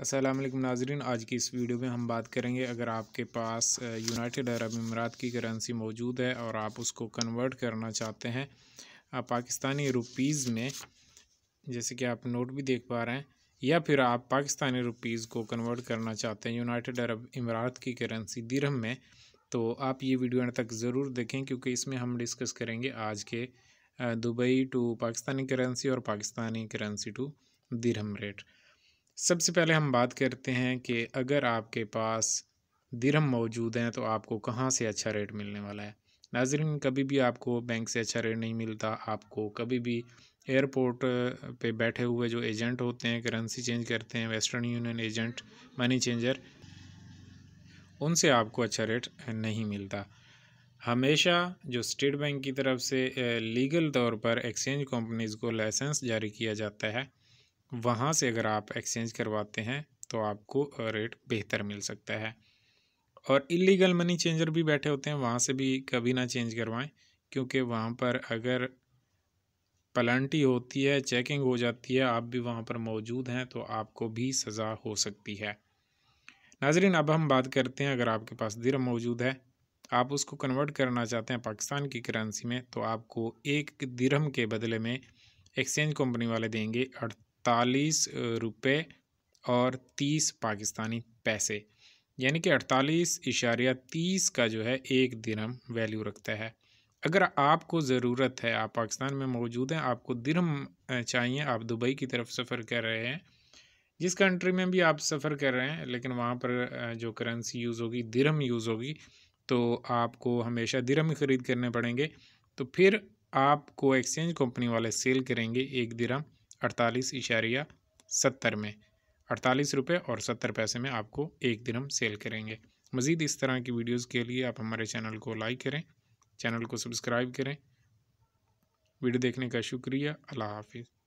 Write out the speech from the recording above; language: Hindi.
असलम नाजरीन आज की इस वीडियो में हम बात करेंगे अगर आपके पास यूनाइटेड अरब अमीरात की करेंसी मौजूद है और आप उसको कन्वर्ट करना चाहते हैं आप पाकिस्तानी रुपीज़ में जैसे कि आप नोट भी देख पा रहे हैं या फिर आप पाकिस्तानी रुपीज़ को कन्वर्ट करना चाहते हैं यूनाइटेड अरब इमरात की करेंसी दिरहम में तो आप ये वीडियो अंत तक ज़रूर देखें क्योंकि इसमें हम डिस्कस करेंगे आज के दुबई टू पाकिस्तानी करेंसी और Pakistani currency to dirham rate सबसे पहले हम बात करते हैं कि अगर आपके पास दिरहम मौजूद हैं तो आपको कहाँ से अच्छा रेट मिलने वाला है नाजरीन कभी भी आपको बैंक से अच्छा रेट नहीं मिलता आपको कभी भी एयरपोर्ट पे बैठे हुए जो एजेंट होते हैं करेंसी चेंज करते हैं Western Union agent money changer उनसे आपको अच्छा रेट नहीं मिलता हमेशा जो स्टेट बैंक की तरफ से लीगल तौर पर एक्सचेंज कंपनीज़ को लाइसेंस जारी किया जाता है वहाँ से अगर आप एक्सचेंज करवाते हैं तो आपको रेट बेहतर मिल सकता है और इलीगल मनी चेंजर भी बैठे होते हैं वहाँ से भी कभी ना चेंज करवाएं क्योंकि वहाँ पर अगर पलंटी होती है चेकिंग हो जाती है आप भी वहाँ पर मौजूद हैं तो आपको भी सज़ा हो सकती है नाजरीन अब हम बात करते हैं अगर आपके पास दिर मौजूद है आप उसको कन्वर्ट करना चाहते हैं पाकिस्तान की करेंसी में तो आपको एक दिरहम के बदले में एक्सचेंज कंपनी वाले देंगे अड़तालीस रुपये और तीस पाकिस्तानी पैसे यानी कि अड़तालीस इशारिया तीस का जो है एक दिरम वैल्यू रखता है अगर आपको ज़रूरत है आप पाकिस्तान में मौजूद हैं आपको दिरम चाहिए आप दुबई की तरफ सफ़र कर रहे हैं जिस कंट्री में भी आप सफ़र कर रहे हैं लेकिन वहाँ पर जो करेंसी यूज़ होगी दिरम यूज़ होगी तो आपको हमेशा दिरम ही ख़रीद करने पड़ेंगे तो फिर आपको एक्सचेंज कंपनी वाले सेल करेंगे एक दिरम अड़तालीस इशारिया सत्तर में अड़तालीस रुपये और सत्तर पैसे में आपको एक दिन हम सेल करेंगे मज़ीद इस तरह की वीडियोस के लिए आप हमारे चैनल को लाइक करें चैनल को सब्सक्राइब करें वीडियो देखने का शुक्रिया अल्लाह हाफिज़